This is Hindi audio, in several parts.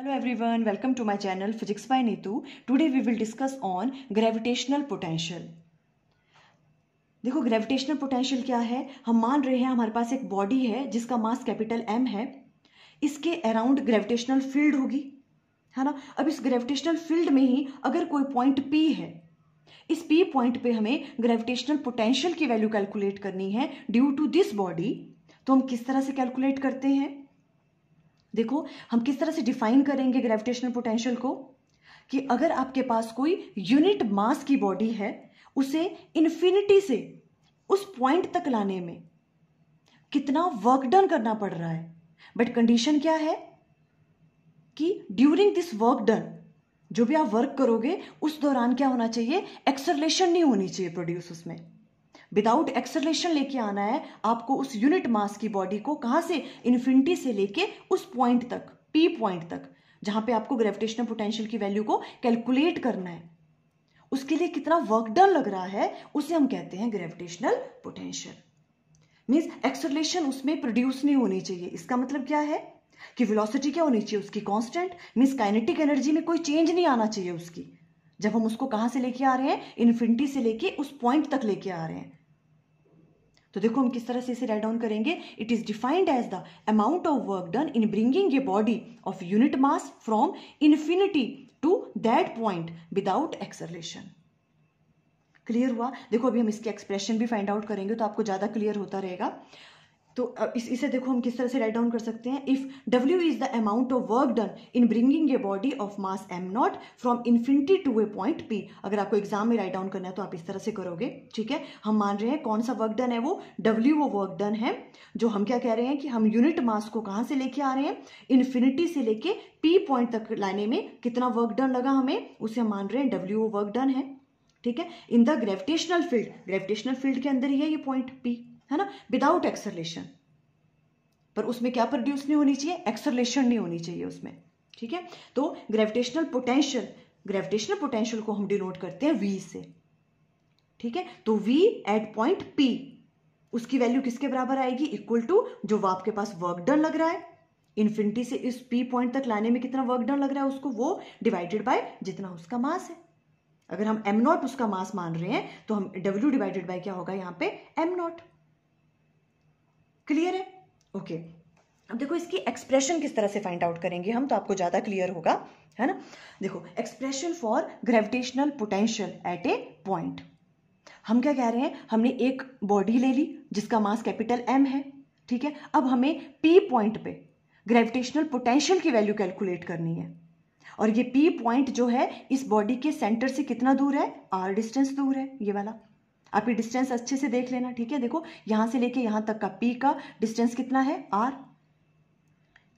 Hello everyone welcome to my channel physics by Neetu today we will discuss on gravitational potential देखो ग्रेविटेशनल पोटेंशियल क्या है हम मान रहे हैं हमारे पास एक बॉडी है जिसका मास कैपिटल एम है इसके अराउंड ग्रेविटेशनल फील्ड होगी है ना अब इस ग्रेविटेशनल फील्ड में ही अगर कोई पॉइंट पी है इस पी पॉइंट पे हमें ग्रेविटेशनल पोटेंशियल की वैल्यू कैलकुलेट करनी है ड्यू टू दिस बॉडी तो हम किस तरह से कैलकुलेट करते हैं देखो हम किस तरह से डिफाइन करेंगे ग्रेविटेशनल पोटेंशियल को कि अगर आपके पास कोई यूनिट मास की बॉडी है उसे इन्फिनिटी से उस पॉइंट तक लाने में कितना वर्क डन करना पड़ रहा है बट कंडीशन क्या है कि ड्यूरिंग दिस वर्क डन जो भी आप वर्क करोगे उस दौरान क्या होना चाहिए एक्सरलेशन नहीं होनी चाहिए प्रोड्यूस उसमें विदाउट एक्सलेशन लेके आना है आपको उस यूनिट मास की बॉडी को कहां से इन्फिनिटी से लेके उस पॉइंट तक पी पॉइंट तक जहां पे आपको ग्रेविटेशनल पोटेंशियल की वैल्यू को कैलकुलेट करना है उसके लिए कितना वर्क डन लग रहा है उसे हम कहते हैं ग्रेविटेशनल पोटेंशियल मीन्स एक्सलेशन उसमें प्रोड्यूस नहीं होनी चाहिए इसका मतलब क्या है कि वेलोसिटी क्या होनी चाहिए उसकी कांस्टेंट मीन्स काइनेटिक एनर्जी में कोई चेंज नहीं आना चाहिए उसकी जब हम उसको कहाँ से लेके आ रहे हैं इन्फिनिटी से लेके उस पॉइंट तक लेके आ रहे हैं तो देखो हम किस तरह से इसे राइट डाउन करेंगे it is defined as the amount of work done in bringing a body of unit mass from infinity to that point without acceleration clear हुआ देखो अभी हम इसके एक्सप्रेशन भी फाइंड आउट करेंगे तो आपको ज़्यादा क्लियर होता रहेगा तो इस इसे देखो हम किस तरह से राइट डाउन कर सकते हैं if W is the amount of work done in bringing a body of mass M nought from infinity to a point P अगर आपको एग्जाम में राइट डाउन करना है तो आप इस तरह से करोगे ठीक है हम मान रहे हैं कौन सा वर्क डन है वो डब्ल्यू वो वर्क डन है जो हम क्या कह रहे हैं कि हम यूनिट मास को कहाँ से लेके आ रहे हैं इन्फिनिटी से लेके पी पॉइंट तक लाने में कितना वर्क डन लगा हमें उसे हम मान रहे हैं डब्ल्यू वर्क डन है ठीक है in the gravitational field gravitational field के अंदर ही है ये पॉइंट पी है ना विदाउट एक्सरलेशन पर उसमें क्या प्रोड्यूस नहीं होनी चाहिए एक्सरलेशन नहीं होनी चाहिए उसमें ठीक है तो ग्रेविटेशनल पोटेंशियल ग्रेविटेशनल पोटेंशियल को हम डिनोट करते हैं वी से ठीक है तो वी एट पॉइंट पी उसकी वैल्यू किसके बराबर आएगी इक्वल टू जो वाप आपके पास वर्क डन लग रहा है इन्फिनिटी से इस पी पॉइंट तक लाने में कितना वर्क डन लग रहा है उसको वो डिवाइडेड बाय जितना उसका मास है अगर हम एम नॉट उसका मास मान रहे हैं तो हम डब्ल्यू डिवाइडेड बाय क्या होगा यहाँ पे एम नॉट क्लियर है ओके okay. अब देखो इसकी एक्सप्रेशन किस तरह से फाइंड आउट करेंगे हम तो आपको ज़्यादा क्लियर होगा है ना देखो expression for gravitational potential at a point हम क्या कह रहे हैं हमने एक बॉडी ले ली जिसका मास कैपिटल एम है ठीक है अब हमें पी पॉइंट पे ग्रेविटेशनल पोटेंशियल की वैल्यू कैलकुलेट करनी है और ये पी पॉइंट जो है इस बॉडी के सेंटर से कितना दूर है आर डिस्टेंस दूर है ये वाला आप ये डिस्टेंस अच्छे से देख लेना ठीक है देखो यहां से लेके यहां तक का पी का डिस्टेंस कितना है आर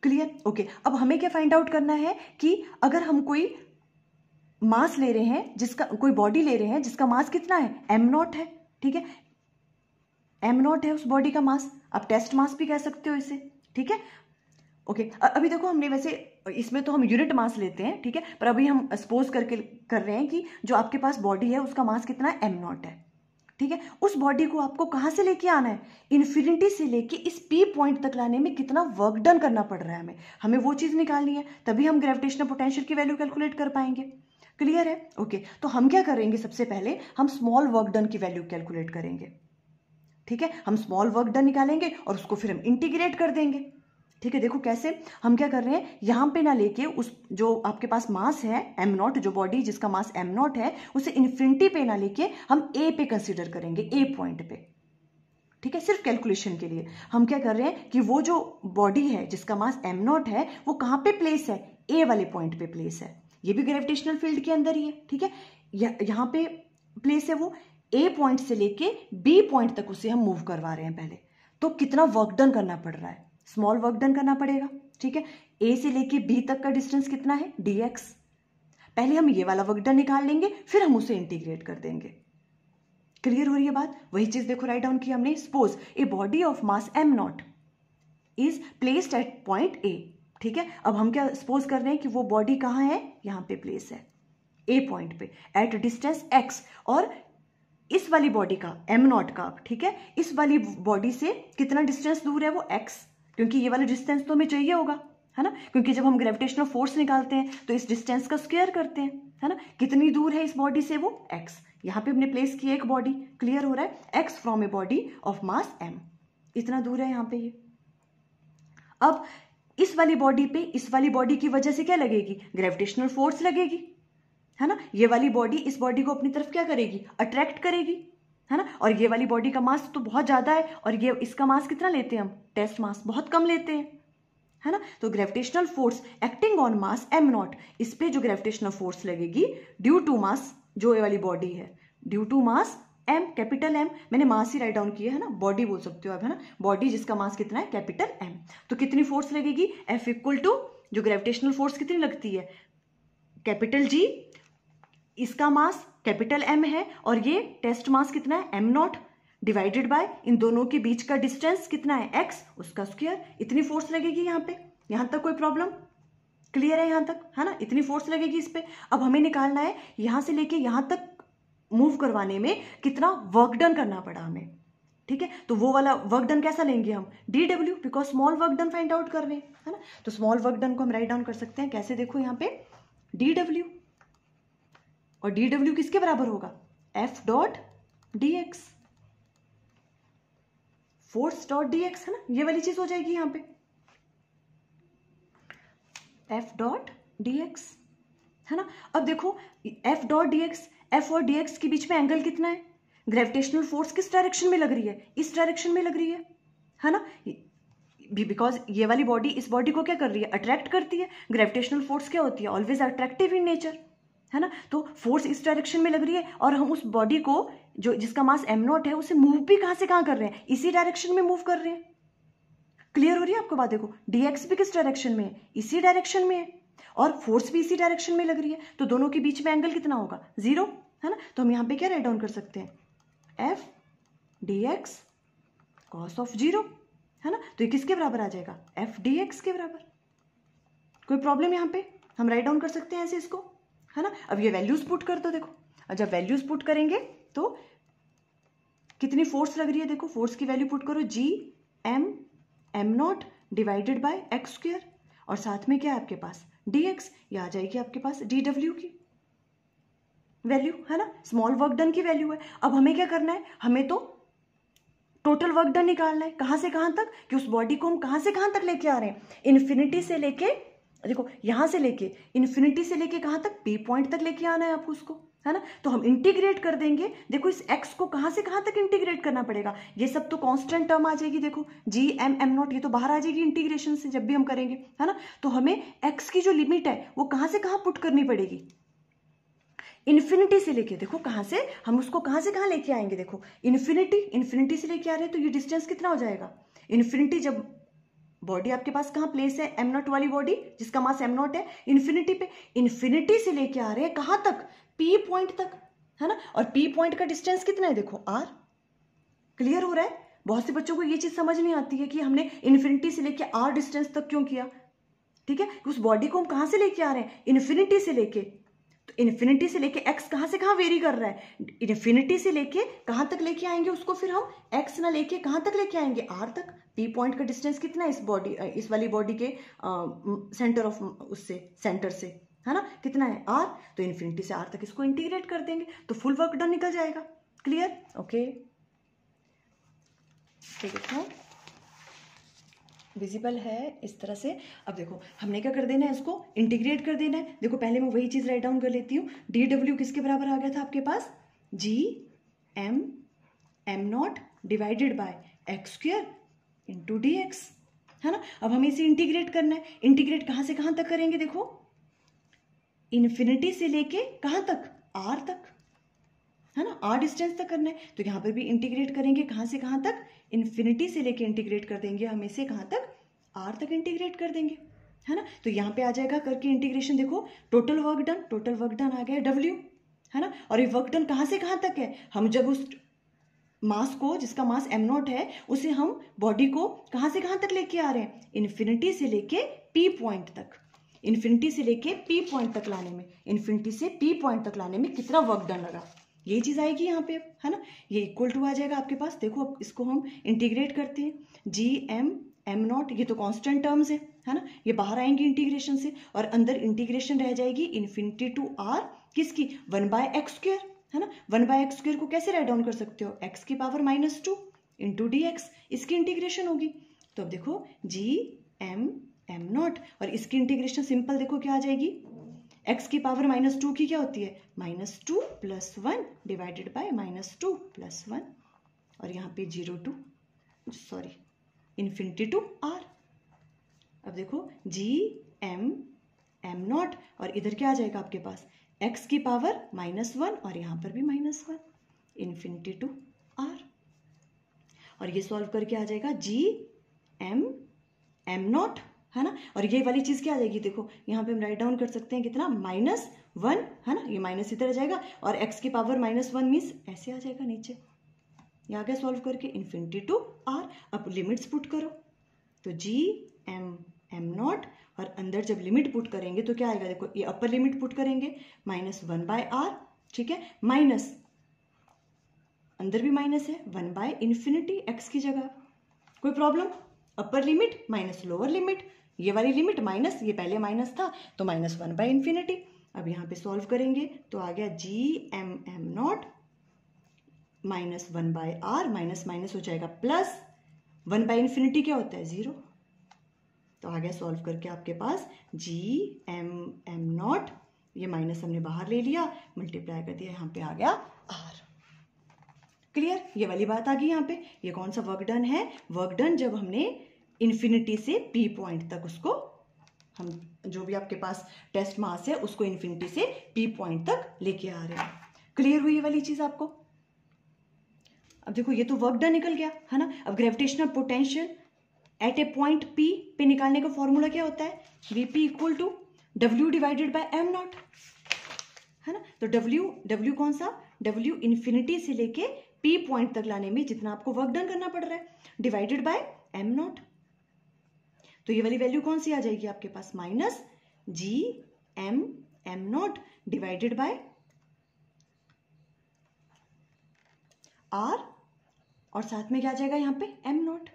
क्लियर ओके अब हमें क्या फाइंड आउट करना है कि अगर हम कोई मास ले रहे हैं जिसका कोई बॉडी ले रहे हैं जिसका मास कितना है एम नॉट है ठीक है एम नॉट है उस बॉडी का मास आप टेस्ट मास भी कह सकते हो इसे ठीक है ओके अभी देखो हमने वैसे इसमें तो हम यूनिट मास लेते हैं ठीक है पर अभी हम सपोज करके कर रहे हैं कि जो आपके पास बॉडी है उसका मास कितना एम नॉट है ठीक है उस बॉडी को आपको कहां से लेके आना है इन्फिनिटी से लेके इस पी पॉइंट तक लाने में कितना वर्क डन करना पड़ रहा है हमें हमें वो चीज़ निकालनी है तभी हम ग्रेविटेशनल पोटेंशियल की वैल्यू कैलकुलेट कर पाएंगे क्लियर है ओके okay, तो हम क्या करेंगे सबसे पहले हम स्मॉल वर्क डन की वैल्यू कैलकुलेट करेंगे ठीक है हम स्मॉल वर्क डन निकालेंगे और उसको फिर हम इंटीग्रेट कर देंगे ठीक है देखो कैसे हम क्या कर रहे हैं यहां पे ना लेके उस जो आपके पास मास है एम नॉट जो बॉडी जिसका मास एम नॉट है उसे इन्फिनिटी पे ना लेके हम ए पे कंसिडर करेंगे ए पॉइंट पे ठीक है सिर्फ कैलकुलेशन के लिए हम क्या कर रहे हैं कि वो जो बॉडी है जिसका मास एम नॉट है वो कहां पे प्लेस है ए वाले पॉइंट पे प्लेस है ये भी ग्रेविटेशनल फील्ड के अंदर ही है ठीक है यहां पे प्लेस है वो ए पॉइंट से लेके बी पॉइंट तक उसे हम मूव करवा रहे हैं पहले तो कितना वर्क डन करना पड़ रहा है स्मॉल वर्क डन करना पड़ेगा ठीक है ए से लेके बी तक का डिस्टेंस कितना है डी एक्स पहले हम ये वाला वर्क डन निकाल लेंगे फिर हम उसे इंटीग्रेट कर देंगे क्लियर हो रही है बात वही चीज देखो राइट डाउन की हमने suppose a body of mass M nought is placed at point A ठीक है अब हम क्या सपोज कर रहे हैं कि वो बॉडी कहां है यहां पे प्लेस है ए पॉइंट पे एट डिस्टेंस एक्स और इस वाली बॉडी का एम नॉट का ठीक है इस वाली बॉडी से कितना डिस्टेंस दूर है वो एक्स क्योंकि ये वाला डिस्टेंस तो हमें चाहिए होगा है ना क्योंकि जब हम ग्रेविटेशनल फोर्स निकालते हैं तो इस डिस्टेंस का स्क्वेयर करते हैं है ना कितनी दूर है इस बॉडी से वो एक्स यहाँ पे हमने प्लेस किया एक बॉडी क्लियर हो रहा है X from a body of mass M इतना दूर है यहाँ पे ये अब इस वाली बॉडी पे इस वाली बॉडी की वजह से क्या लगेगी ग्रेविटेशनल फोर्स लगेगी है ना ये वाली बॉडी इस बॉडी को अपनी तरफ क्या करेगी अट्रैक्ट करेगी है ना और ये वाली बॉडी का मास तो बहुत ज़्यादा है और ये इसका मास कितना लेते हैं हम टेस्ट मास बहुत कम लेते हैं है ना तो gravitational force acting on mass M nought इस पर जो ग्रेविटेशनल फोर्स लगेगी ड्यू टू मास जो ये वाली बॉडी है due to mass M capital M मैंने मास ही राइट डाउन किया है ना बॉडी बोल सकते हो आप है ना बॉडी जिसका मास कितना है कैपिटल एम तो कितनी फोर्स लगेगी एफ इक्वल टू जो ग्रेविटेशनल फोर्स कितनी लगती है कैपिटल जी इसका मास कैपिटल एम है और ये टेस्ट मास कितना है एम नॉट डिवाइडेड बाय इन दोनों के बीच का डिस्टेंस कितना है एक्स उसका स्क्वायर इतनी फोर्स लगेगी यहाँ पे यहाँ तक कोई प्रॉब्लम क्लियर है यहाँ तक है ना इतनी फोर्स लगेगी इस पर अब हमें निकालना है यहाँ से लेके यहाँ तक मूव करवाने में कितना वर्क डन करना पड़ा हमें ठीक है तो वो वाला वर्क डन कैसा लेंगे हम D W because small work done find out कर रहे हैं है ना तो स्मॉल वर्क डन को हम राइट डाउन कर सकते हैं कैसे देखो यहाँ पे डी डब्ल्यू और डी डब्ल्यू किसके बराबर होगा F dot D X force dot D X है ना ये वाली चीज हो जाएगी यहां पे एफ डॉट डी एक्स है ना अब देखो F dot D X F और डी एक्स के बीच में एंगल कितना है ग्रेविटेशनल फोर्स किस डायरेक्शन में लग रही है इस डायरेक्शन में लग रही है है ना बिकॉज ये वाली बॉडी इस बॉडी को क्या कर रही है अट्रैक्ट करती है ग्रेविटेशनल फोर्स क्या होती है ऑलवेज अट्रैक्टिव इन नेचर है ना तो फोर्स इस डायरेक्शन में लग रही है और हम उस बॉडी को जो जिसका मास एम नॉट है उसे मूव भी कहाँ से कहाँ कर रहे हैं इसी डायरेक्शन में मूव कर रहे हैं क्लियर हो रही है आपको बात देखो डीएक्स भी किस डायरेक्शन में है इसी डायरेक्शन में है और फोर्स भी इसी डायरेक्शन में लग रही है तो दोनों के बीच में एंगल कितना होगा जीरो है ना तो हम यहाँ पे क्या राइट डाउन कर सकते हैं F DX X cos of zero है ना तो ये किसके बराबर आ जाएगा एफ डीएक्स के बराबर कोई प्रॉब्लम यहाँ पे हम राइट डाउन कर सकते हैं ऐसे इसको है ना अब ये वैल्यूज पुट कर दो देखो और जब वैल्यूज पुट करेंगे तो कितनी फोर्स लग रही है देखो फोर्स की वैल्यू पुट करो G M M nought divided by X square और साथ में क्या है आपके पास डी एक्स ये आ जाएगी आपके पास डी डब्ल्यू की वैल्यू है ना स्मॉल वर्क डन की वैल्यू है अब हमें क्या करना है हमें तो टोटल वर्क डन निकालना है कहां से कहां तक कि उस बॉडी को हम कहां से कहां तक लेके आ रहे हैं इन्फिनिटी से लेके देखो यहां से लेके इन्फिनिटी से लेके कहां तक पी पॉइंट तक लेके आना है आपको उसको है ना तो हम इंटीग्रेट कर देंगे देखो इस एक्स को कहां से कहां तक इंटीग्रेट करना पड़ेगा ये सब तो कांस्टेंट टर्म आ जाएगी देखो जी एम एम नॉट ये तो बाहर आ जाएगी इंटीग्रेशन से जब भी हम करेंगे है ना तो हमें एक्स की जो लिमिट है वो कहां से कहां पुट करनी पड़ेगी इन्फिनिटी से लेके देखो कहां से हम उसको कहां से कहां लेके आएंगे देखो इन्फिनिटी इन्फिनिटी से लेके आ रहे हैं तो ये डिस्टेंस कितना हो जाएगा इन्फिनिटी जब बॉडी आपके पास कहाँ प्लेस है एम नॉट वाली बॉडी जिसका मास एम नॉट है इन्फिनिटी पे इन्फिनिटी से लेके आ रहे हैं कहाँ तक पी पॉइंट तक है ना और पी पॉइंट का डिस्टेंस कितना है देखो आर क्लियर हो रहा है बहुत से बच्चों को ये चीज़ समझ नहीं आती है कि हमने इन्फिनिटी से लेके आर डिस्टेंस तक क्यों किया ठीक है उस बॉडी को हम कहाँ से लेके आ रहे हैं इन्फिनिटी से लेके तो इन्फिनिटी से लेके एक्स कहाँ से कहाँ वेरी कर रहा है इन्फिनिटी से लेके कहाँ तक लेके आएंगे उसको फिर हम एक्स ना लेके कहाँ तक लेके आएंगे आर तक पी पॉइंट का डिस्टेंस कितना है इस बॉडी इस वाली बॉडी के सेंटर ऑफ उससे सेंटर से है ना कितना है आर तो इन्फिनिटी से आर तक इसको इंटीग्रेट कर देंगे तो फुल वर्क डन निकल जाएगा क्लियर ओके ठीक है तो विजिबल है इस तरह से अब देखो हमने क्या कर देना है इसको इंटीग्रेट कर देना है देखो पहले मैं वही चीज़ राइट डाउन कर लेती हूँ डी डब्ल्यू किसके बराबर आ गया था आपके पास G M M nought divided by X square into D X है ना अब हमें इसे इंटीग्रेट करना है इंटीग्रेट कहाँ से कहाँ तक करेंगे देखो इन्फिनिटी से लेके कहाँ तक आर तक है ना आर डिस्टेंस तक करना है तो यहाँ पर भी इंटीग्रेट करेंगे कहाँ से कहाँ तक इन्फिनिटी से लेके इंटीग्रेट कर देंगे हम इसे कहाँ तक आर तक इंटीग्रेट कर देंगे है ना तो यहाँ पे आ जाएगा करके इंटीग्रेशन देखो total work done total work done आ गया डब्ल्यू है ना और ये वर्क डन कहाँ से कहाँ तक है हम जब उस मास को जिसका मास एम नॉट है उसे हम बॉडी को कहाँ से कहाँ तक लेके आ रहे हैं इन्फिनिटी से लेके पी पॉइंट तक इन्फिनिटी से लेके पी पॉइंट तक लाने में इन्फिनिटी से पी पॉइंट तक लाने में कितना वर्क डन लगा ये चीज़ आएगी यहाँ पे है ना ये इक्वल टू आ जाएगा आपके पास देखो अब इसको हम इंटीग्रेट करते हैं जी एम एम नॉट ये तो कांस्टेंट टर्म्स है है ना ये बाहर आएंगे इंटीग्रेशन से और अंदर इंटीग्रेशन रह जाएगी इन्फिनिटी टू आर किसकी वन बाय एक्स स्क्र है ना वन बाय एक्स स्क्र को कैसे राइट डाउन कर सकते हो एक्स की power minus two into D X इसकी इंटीग्रेशन होगी तो अब देखो जी एम एम नॉट और इसकी इंटीग्रेशन सिंपल देखो क्या आ जाएगी एक्स की पावर माइनस टू की क्या होती है minus two plus one divided by minus two plus one और यहाँ पे zero to sorry infinity to are अब देखो जी एम एम नॉट और इधर क्या आ जाएगा आपके पास एक्स की पावर माइनस वन और यहाँ पर भी minus one infinity to r और ये सॉल्व करके आ जाएगा जी एम एम नॉट है ना और ये वाली चीज़ क्या आ जाएगी देखो यहाँ पे हम राइट डाउन कर सकते हैं कितना माइनस वन है ना ये माइनस इधर आ जाएगा और एक्स की पावर माइनस वन मीन्स ऐसे आ जाएगा नीचे ये आ सॉल्व करके इन्फिनिटी टू आर अब लिमिट्स पुट करो तो जी एम एम नॉट और अंदर जब लिमिट पुट करेंगे तो क्या आएगा देखो ये अपर लिमिट पुट करेंगे माइनस वन बाय आर ठीक है माइनस अंदर भी माइनस है वन बाय इन्फिनिटी एक्स की जगह कोई problem upper limit minus lower limit ये वाली लिमिट माइनस ये पहले माइनस था तो माइनस वन बाई इन्फिनिटी अब यहाँ पे सॉल्व करेंगे तो आ गया G M M nought minus one by r minus minus हो जाएगा प्लस वन बाई इन्फिनिटी क्या होता है ज़ीरो तो आ गया सॉल्व करके आपके पास जी एम एम नॉट ये माइनस हमने बाहर ले लिया मल्टीप्लाई कर दिया यहाँ पे आ गया आर क्लियर ये वाली बात आ गई यहाँ पे ये कौन सा वर्क डन है वर्क डन जब हमने इन्फिनिटी से पी पॉइंट तक उसको हम जो भी आपके पास टेस्ट मास है उसको इन्फिनिटी से पी पॉइंट तक लेके आ रहे हैं क्लियर हुई वाली चीज़ आपको अब देखो ये तो वर्क डन निकल गया है ना अब gravitational potential at a point P पे निकालने का फॉर्मूला क्या होता है V P equal to W divided by M nought है ना तो डब्ल्यू डब्ल्यू कौन सा डब्ल्यू इन्फिनिटी से लेके पी पॉइंट तक लाने में जितना आपको वर्क डन करना पड़ रहा है डिवाइडेड बाय एम नॉट तो ये वाली वैल्यू कौन सी आ जाएगी आपके पास minus G M M nought divided by R और साथ में क्या आ जाएगा यहां पे एम नॉट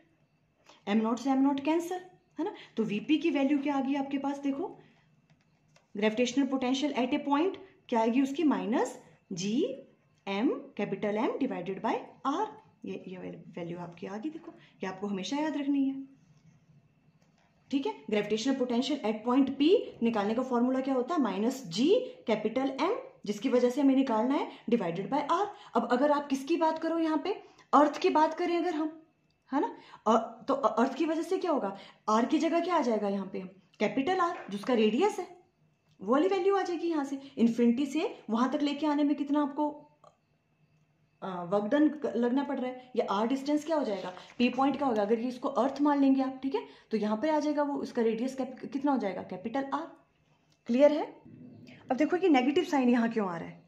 एम नॉट से एम नॉट कैंसर है ना तो वीपी की वैल्यू क्या आ गई आपके पास देखो gravitational potential at a point क्या आएगी उसकी minus G M capital M divided by R ये ये वैल्यू आपकी आ गई देखो ये आपको हमेशा याद रखनी है ठीक है gravitational potential at point P निकालने का फॉर्मूला क्या होता है माइनस जी कैपिटल एम जिसकी वजह से हमें निकालना है डिवाइडेड बाय आर अब अगर आप किसकी बात करो यहाँ पे अर्थ की बात करें अगर हम है ना तो अर्थ की वजह से क्या होगा आर की जगह क्या आ जाएगा यहाँ पे हम कैपिटल आर जिसका रेडियस है वो वाली वैल्यू आ जाएगी यहाँ से इन्फिनिटी से वहां तक लेके आने में कितना आपको वर्कडन लगना पड़ रहा है या आर डिस्टेंस क्या हो जाएगा पी पॉइंट क्या होगा अगर ये इसको अर्थ मान लेंगे आप ठीक है तो यहाँ पर आ जाएगा वो उसका रेडियस कितना हो जाएगा कैपिटल आर क्लियर है अब देखो कि नेगेटिव साइन यहाँ क्यों आ रहा है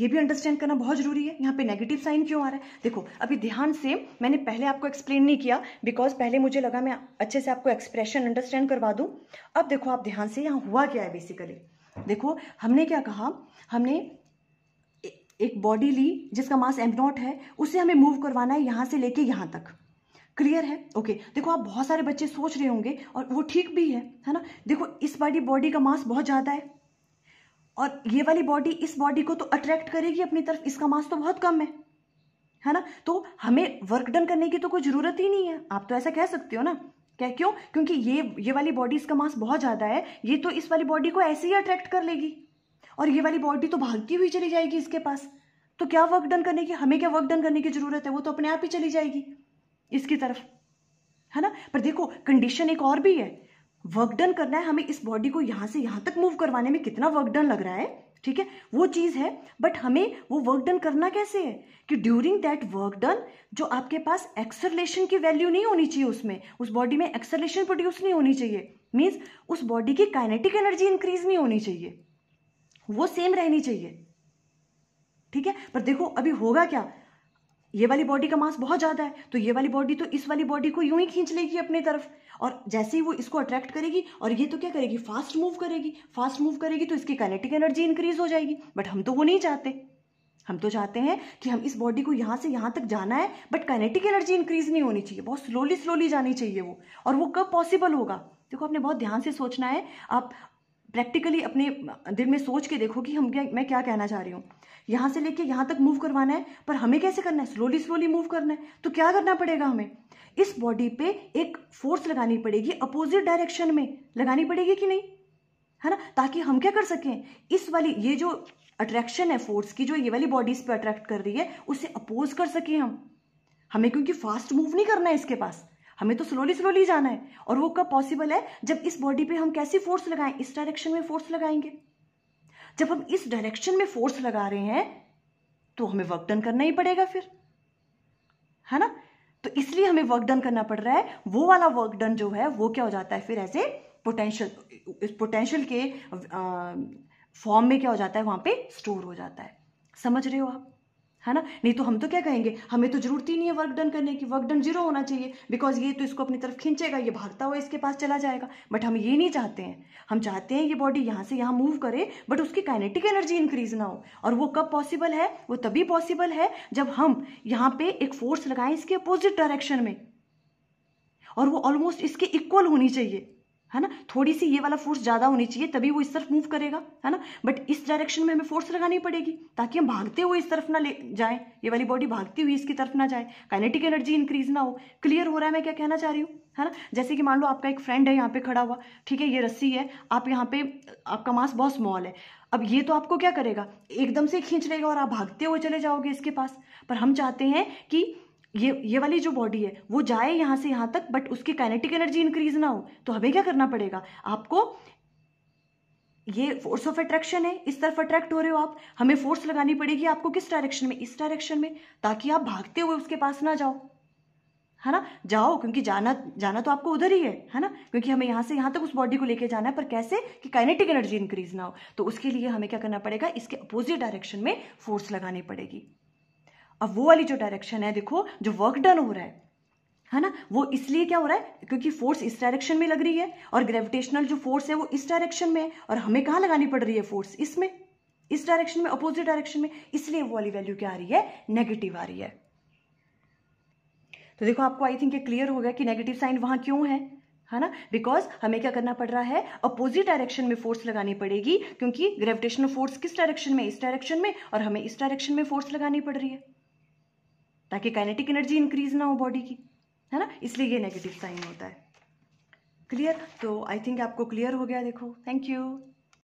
ये भी अंडरस्टैंड करना बहुत जरूरी है यहाँ पे नेगेटिव साइन क्यों आ रहा है देखो अभी ध्यान से मैंने पहले आपको एक्सप्लेन नहीं किया बिकॉज पहले मुझे लगा मैं अच्छे से आपको एक्सप्रेशन अंडरस्टैंड करवा दूँ अब देखो आप ध्यान से यहाँ हुआ क्या है बेसिकली देखो हमने क्या कहा हमने एक बॉडी ली जिसका मास एम नॉट है उसे हमें मूव करवाना है यहाँ से लेके यहाँ तक क्लियर है ओके okay. देखो आप बहुत सारे बच्चे सोच रहे होंगे और वो ठीक भी है है ना देखो इस बॉडी बॉडी का मास बहुत ज़्यादा है और ये वाली बॉडी इस बॉडी को तो अट्रैक्ट करेगी अपनी तरफ इसका मास तो बहुत कम है है ना तो हमें वर्क डन करने की तो कोई ज़रूरत ही नहीं है आप तो ऐसा कह सकते हो ना क्या क्यों क्योंकि ये ये वाली बॉडी इसका मास बहुत ज़्यादा है ये तो इस वाली बॉडी को ऐसे ही अट्रैक्ट कर लेगी और ये वाली बॉडी तो भागती हुई चली जाएगी इसके पास तो क्या वर्क डन करने की हमें क्या वर्क डन करने की ज़रूरत है वो तो अपने आप ही चली जाएगी इसकी तरफ है ना पर देखो कंडीशन एक और भी है वर्क डन करना है हमें इस बॉडी को यहां से यहां तक मूव करवाने में कितना वर्क डन लग रहा है ठीक है वो चीज़ है बट हमें वो वर्क डन करना कैसे है कि ड्यूरिंग दैट वर्क डन जो आपके पास एक्सरलेशन की वैल्यू नहीं होनी चाहिए उसमें उस बॉडी में एक्सरलेशन प्रोड्यूस नहीं होनी चाहिए मीन्स उस बॉडी की काइनेटिक एनर्जी इंक्रीज नहीं होनी चाहिए वो सेम रहनी चाहिए ठीक है पर देखो अभी होगा क्या ये वाली बॉडी का मास बहुत ज़्यादा है तो ये वाली बॉडी तो इस वाली बॉडी को यूं ही खींच लेगी अपनी तरफ और जैसे ही वो इसको अट्रैक्ट करेगी और ये तो क्या करेगी फास्ट मूव करेगी फास्ट मूव करेगी तो इसकी काइनेटिक एनर्जी इंक्रीज हो जाएगी बट हम तो वो नहीं चाहते हम तो चाहते हैं कि हम इस बॉडी को यहां से यहां तक जाना है बट काइनेटिक एनर्जी इंक्रीज नहीं होनी चाहिए बहुत स्लोली स्लोली जानी चाहिए वो और वो कब पॉसिबल होगा देखो आपने बहुत ध्यान से सोचना है आप प्रैक्टिकली अपने दिल में सोच के देखो कि हम क्या मैं क्या कहना चाह रही हूँ यहाँ से लेके यहाँ तक मूव करवाना है पर हमें कैसे करना है स्लोली स्लोली मूव करना है तो क्या करना पड़ेगा हमें इस बॉडी पे एक फोर्स लगानी पड़ेगी अपोजिट डायरेक्शन में लगानी पड़ेगी कि नहीं है ना ताकि हम क्या कर सकें इस वाली ये जो अट्रैक्शन है फोर्स की जो ये वाली बॉडीज पे अट्रैक्ट कर रही है उसे अपोज कर सकें हम हमें क्योंकि फास्ट मूव नहीं करना है इसके पास हमें तो स्लोली स्लोली जाना है और वो कब पॉसिबल है जब इस बॉडी पे हम कैसी फोर्स लगाएं इस डायरेक्शन में फोर्स लगाएंगे जब हम इस डायरेक्शन में फोर्स लगा रहे हैं तो हमें वर्क डन करना ही पड़ेगा फिर है ना तो इसलिए हमें वर्क डन करना पड़ रहा है वो वाला वर्क डन जो है वो क्या हो जाता है फिर ऐसे पोटेंशियल इस पोटेंशियल के फॉर्म में क्या हो जाता है वहां पे स्टोर हो जाता है समझ रहे हो आप है ना नहीं तो हम तो क्या कहेंगे हमें तो जरूरत ही नहीं है वर्क डन करने की वर्क डन जीरो होना चाहिए बिकॉज ये तो इसको अपनी तरफ खींचेगा ये भागता हुआ इसके पास चला जाएगा बट हम ये नहीं चाहते हैं हम चाहते हैं ये बॉडी यहाँ से यहाँ मूव करे बट उसकी काइनेटिक एनर्जी इंक्रीज ना हो और वो कब पॉसिबल है वो तभी पॉसिबल है जब हम यहाँ पे एक फोर्स लगाएं इसके अपोजिट डायरेक्शन में और वो ऑलमोस्ट इसके इक्वल होनी चाहिए है ना थोड़ी सी ये वाला फोर्स ज़्यादा होनी चाहिए तभी वो इस तरफ मूव करेगा है ना बट इस डायरेक्शन में हमें फोर्स लगानी पड़ेगी ताकि हम भागते हुए इस तरफ ना ले जाए ये वाली बॉडी भागती हुई इसकी तरफ ना जाए काइनेटिक एनर्जी इंक्रीज ना हो क्लियर हो रहा है मैं क्या कहना चाह रही हूँ है ना जैसे कि मान लो आपका एक फ्रेंड है यहाँ पे खड़ा हुआ ठीक है ये रस्सी है आप यहाँ पे आपका मास बहुत स्मॉल है अब ये तो आपको क्या करेगा एकदम से खींच लेगा और आप भागते हुए चले जाओगे इसके पास पर हम चाहते हैं कि ये ये वाली जो बॉडी है वो जाए यहाँ से यहाँ तक बट उसकी काइनेटिक एनर्जी इंक्रीज ना हो तो हमें क्या करना पड़ेगा आपको ये फोर्स ऑफ अट्रैक्शन है इस तरफ अट्रैक्ट हो रहे हो आप हमें फोर्स लगानी पड़ेगी आपको किस डायरेक्शन में इस डायरेक्शन में ताकि आप भागते हुए उसके पास ना जाओ है ना जाओ क्योंकि जाना जाना तो आपको उधर ही है है ना क्योंकि हमें यहाँ से यहाँ तक उस बॉडी को लेके जाना है पर कैसे कि काइनेटिक एनर्जी इंक्रीज ना हो तो उसके लिए हमें क्या करना पड़ेगा इसके अपोजिट डायरेक्शन में फोर्स लगानी पड़ेगी अब वो वाली जो डायरेक्शन है देखो जो वर्क डन हो रहा है है ना वो इसलिए क्या हो रहा है क्योंकि फोर्स इस डायरेक्शन में लग रही है और ग्रेविटेशनल जो फोर्स है वो इस डायरेक्शन में है और हमें कहाँ लगानी पड़ रही है फोर्स इसमें इस डायरेक्शन में अपोजिट डायरेक्शन में इसलिए वो वाली वैल्यू क्या आ रही है नेगेटिव आ रही है तो देखो आपको आई थिंक ये क्लियर हो गया कि नेगेटिव साइन वहां क्यों है है ना बिकॉज हमें क्या करना पड़ रहा है अपोजिट डायरेक्शन में फोर्स लगानी पड़ेगी क्योंकि ग्रेविटेशनल फोर्स किस डायरेक्शन में इस डायरेक्शन में और हमें इस डायरेक्शन में फोर्स लगानी पड़ रही है ताकि काइनेटिक एनर्जी इंक्रीज ना हो बॉडी की है ना इसलिए ये नेगेटिव साइन होता है क्लियर तो आई थिंक आपको क्लियर हो गया देखो थैंक यू